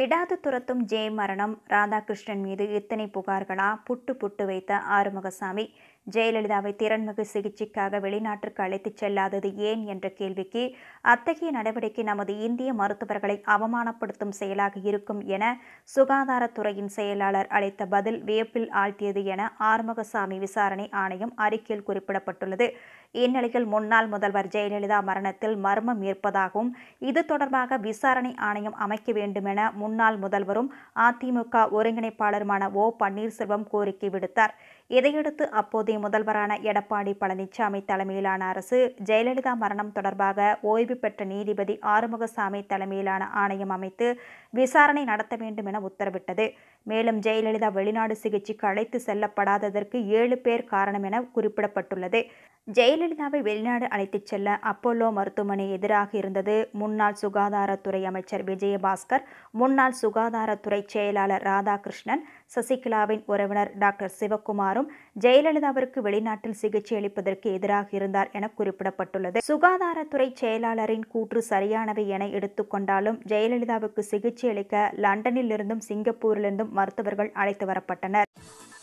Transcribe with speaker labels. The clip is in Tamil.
Speaker 1: விடாது துரத்தும் ஜெய மரணம் ராதாகிருஷ்ணன் மீது இத்தனை புகார்களா புட்டு புட்டு வைத்த ஆறுமுகசாமி ஜெயலலிதாவை திறன்மிகு சிகிச்சைக்காக வெளிநாட்டிற்கு அழைத்துச் செல்லாதது ஏன் என்ற கேள்விக்கு அத்தகைய நடவடிக்கை நமது இந்திய மருத்துவர்களை அவமானப்படுத்தும் செயலாக இருக்கும் என சுகாதாரத்துறையின் செயலாளர் அளித்த பதில் வியப்பில் ஆழ்த்தியது என ஆறுமுகசாமி விசாரணை ஆணையம் அறிக்கையில் குறிப்பிடப்பட்டுள்ளது இந்நிலையில் முன்னாள் முதல்வர் ஜெயலலிதா மரணத்தில் மர்மம் இருப்பதாகவும் இது தொடர்பாக விசாரணை ஆணையம் அமைக்க வேண்டுமென என முன்னாள் முதல்வரும் அதிமுக ஒருங்கிணைப்பாளருமான ஓ பன்னீர்செல்வம் கோரிக்கை விடுத்தார் இதையடுத்து அப்போதைய முதல்வரான எடப்பாடி பழனிசாமி தலைமையிலான அரசு ஜெயலலிதா மரணம் தொடர்பாக ஓய்வு பெற்ற நீதிபதி ஆறுமுகசாமி தலைமையிலான ஆணையம் அமைத்து விசாரணை நடத்த வேண்டும் என உத்தரவிட்டது மேலும் ஜெயலலிதா வெளிநாடு சிகிச்சைக்கு அழைத்து செல்லப்படாததற்கு ஏழு பேர் காரணம் என குறிப்பிடப்பட்டுள்ளது ஜெயலலிதாவை வெளிநாடு அழைத்துச் செல்ல அப்போலோ மருத்துவமனை எதிராக இருந்தது முன்னாள் சுகாதாரத்துறை அமைச்சர் விஜயபாஸ்கர் முன்னாள் முன்னாள் சுகாதாரத்துறை செயலாளர் ராதாகிருஷ்ணன் சசிகலாவின் உறவினர் டாக்டர் சிவக்குமாரும் ஜெயலலிதாவிற்கு வெளிநாட்டில் சிகிச்சை அளிப்பதற்கு எதிராக இருந்தார் என குறிப்பிடப்பட்டுள்ளது சுகாதாரத்துறை செயலாளரின் கூற்று சரியானவை என எடுத்துக்கொண்டாலும் ஜெயலலிதாவுக்கு சிகிச்சை அளிக்க லண்டனில் இருந்தும் சிங்கப்பூரிலிருந்தும் மருத்துவர்கள் அழைத்து வரப்பட்டனர்